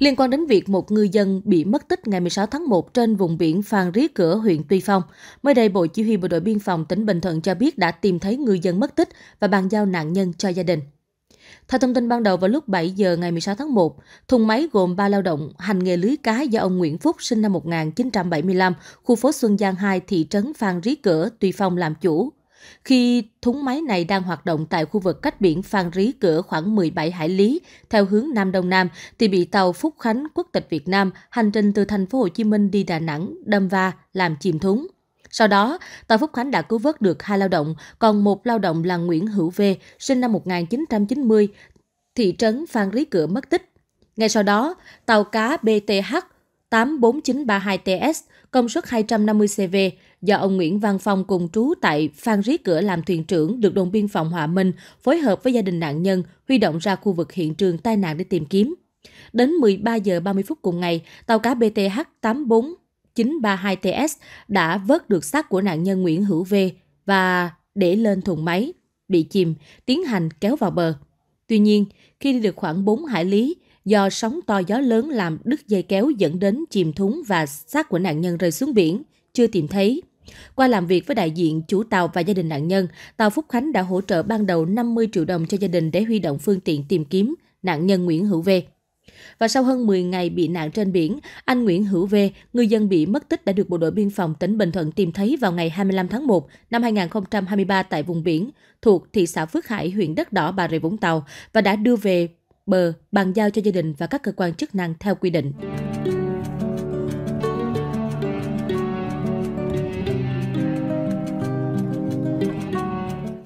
Liên quan đến việc một ngư dân bị mất tích ngày 16 tháng 1 trên vùng biển Phan Rí Cửa, huyện Tuy Phong, mới đây Bộ Chỉ huy Bộ đội Biên phòng tỉnh Bình Thuận cho biết đã tìm thấy ngư dân mất tích và bàn giao nạn nhân cho gia đình. Theo thông tin ban đầu vào lúc 7 giờ ngày 16 tháng 1, thùng máy gồm 3 lao động hành nghề lưới cá do ông Nguyễn Phúc sinh năm 1975, khu phố Xuân Giang 2, thị trấn Phan Rí Cửa, Tuy Phong làm chủ khi thúng máy này đang hoạt động tại khu vực cách biển Phan Rí cửa khoảng 17 hải lý theo hướng Nam Đông Nam thì bị tàu Phúc Khánh quốc tịch Việt Nam hành trình từ thành phố Hồ Chí Minh đi Đà Nẵng đâm va làm chìm thúng. Sau đó, tàu Phúc Khánh đã cứu vớt được hai lao động, còn một lao động là Nguyễn Hữu V, sinh năm 1990, thị trấn Phan Rí Cửa mất tích. Ngay sau đó, tàu cá BTH 84932TS công suất 250 CV do ông Nguyễn Văn Phong cùng trú tại Phan Rí Cửa làm thuyền trưởng được đồn biên phòng Hòa Minh phối hợp với gia đình nạn nhân huy động ra khu vực hiện trường tai nạn để tìm kiếm. Đến 13 giờ 30 phút cùng ngày, tàu cá BTH 84932TS đã vớt được xác của nạn nhân Nguyễn Hữu V và để lên thùng máy, bị chìm, tiến hành kéo vào bờ. Tuy nhiên, khi đi được khoảng 4 hải lý, do sóng to gió lớn làm đứt dây kéo dẫn đến chìm thúng và xác của nạn nhân rơi xuống biển, chưa tìm thấy. Qua làm việc với đại diện chủ tàu và gia đình nạn nhân, tàu Phúc Khánh đã hỗ trợ ban đầu 50 triệu đồng cho gia đình để huy động phương tiện tìm kiếm nạn nhân Nguyễn Hữu V. Và sau hơn 10 ngày bị nạn trên biển, anh Nguyễn Hữu V, người dân bị mất tích đã được Bộ đội Biên phòng tỉnh Bình Thuận tìm thấy vào ngày 25 tháng 1 năm 2023 tại vùng biển thuộc thị xã Phước Hải, huyện Đất Đỏ, Bà Rịa Vũng Tàu và đã đưa về bờ bàn giao cho gia đình và các cơ quan chức năng theo quy định